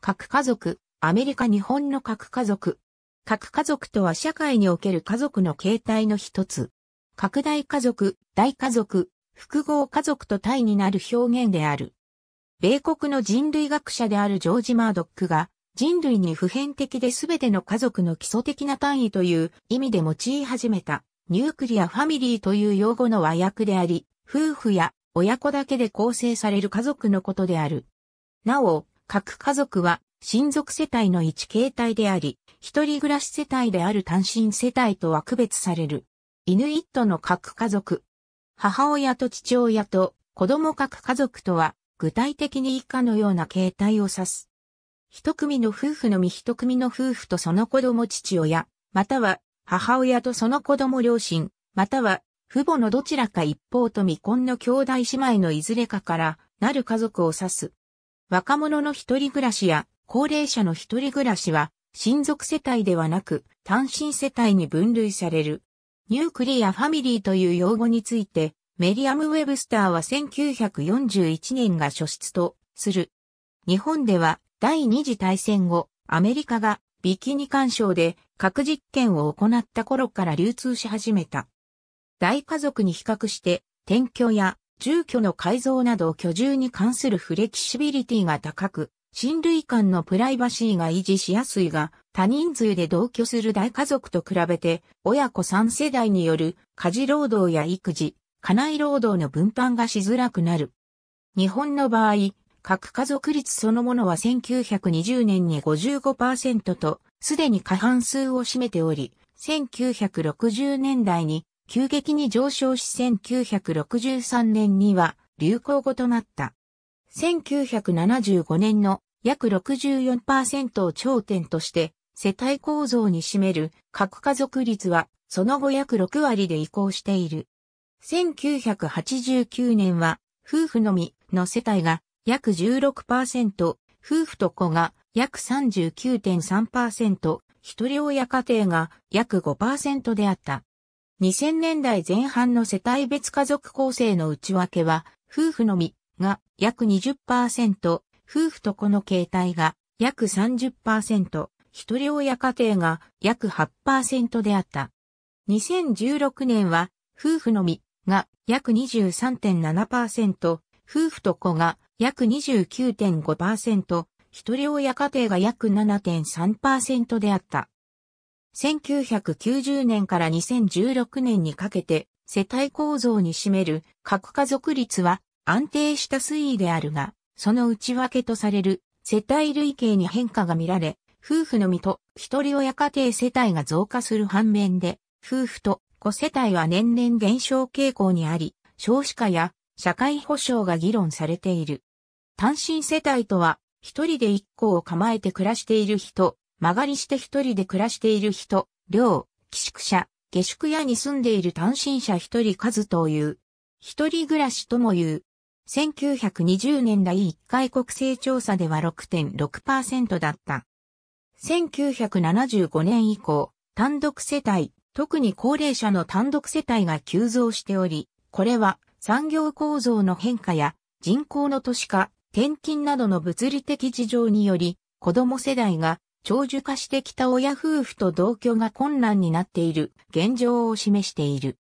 核家族、アメリカ日本の核家族。核家族とは社会における家族の形態の一つ。拡大家族、大家族、複合家族と体になる表現である。米国の人類学者であるジョージ・マードックが、人類に普遍的で全ての家族の基礎的な単位という意味で用い始めた、ニュークリアファミリーという用語の和訳であり、夫婦や親子だけで構成される家族のことである。なお、各家族は親族世帯の一形態であり、一人暮らし世帯である単身世帯とは区別される。イヌイットの各家族。母親と父親と子供各家族とは、具体的に以下のような形態を指す。一組の夫婦のみ一組の夫婦とその子供父親、または母親とその子供両親、または父母のどちらか一方と未婚の兄弟姉妹のいずれかからなる家族を指す。若者の一人暮らしや高齢者の一人暮らしは、親族世帯ではなく、単身世帯に分類される。ニュークリアファミリーという用語について、メリアム・ウェブスターは1941年が初出とする。日本では第二次大戦後、アメリカがビキニ干渉で核実験を行った頃から流通し始めた。大家族に比較して、転居や住居の改造など居住に関するフレキシビリティが高く、親類間のプライバシーが維持しやすいが、多人数で同居する大家族と比べて、親子3世代による家事労働や育児、家内労働の分担がしづらくなる。日本の場合、核家族率そのものは1920年に55%と、すでに過半数を占めており、1960年代に急激に上昇し1963年には流行語となった。1975年の約64%を頂点として世帯構造に占める核家族率はその後約6割で移行している。1989年は夫婦のみの世帯が約16%、夫婦と子が約39.3%、一人親家庭が約5%であった。2000年代前半の世帯別家族構成の内訳は、夫婦のみが約20%、夫婦と子の形態が約30%、一人親家庭が約8%であった。2016年は、夫婦のみが約23.7%、夫婦と子が約29.5%、一人親家庭が約7.3%であった。1990年から2016年にかけて世帯構造に占める核家族率は安定した推移であるが、その内訳とされる世帯類型に変化が見られ、夫婦のみと一人親家庭世帯が増加する反面で、夫婦と子世帯は年々減少傾向にあり、少子化や社会保障が議論されている。単身世帯とは、一人で一個を構えて暮らしている人、曲がりして一人で暮らしている人、寮、寄宿舎、下宿屋に住んでいる単身者一人数という。一人暮らしとも言う。1920年第1回国勢調査では6.6%だった。1975年以降、単独世帯、特に高齢者の単独世帯が急増しており、これは産業構造の変化や人口の都市化、転勤などの物理的事情により、子供世代が長寿化してきた親夫婦と同居が困難になっている現状を示している。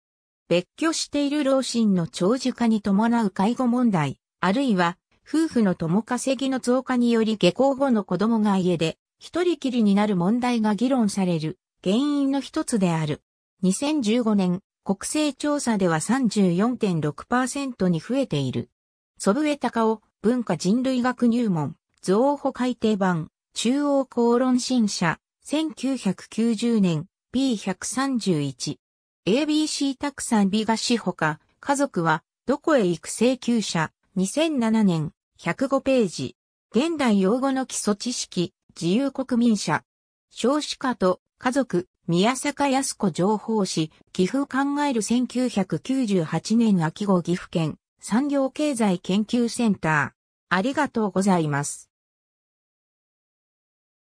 別居している老親の長寿化に伴う介護問題、あるいは夫婦の共稼ぎの増加により下校後の子供が家で一人きりになる問題が議論される原因の一つである。2015年、国勢調査では34.6%に増えている。祖父江隆夫文化人類学入門、増保改訂版、中央公論新社、1990年、B131。ABC たくさん美菓子ほか、家族は、どこへ行く請求者、2007年、105ページ。現代用語の基礎知識、自由国民社。少子化と家族、宮坂康子情報誌、寄付考える1998年秋号岐阜県産業経済研究センター。ありがとうございます。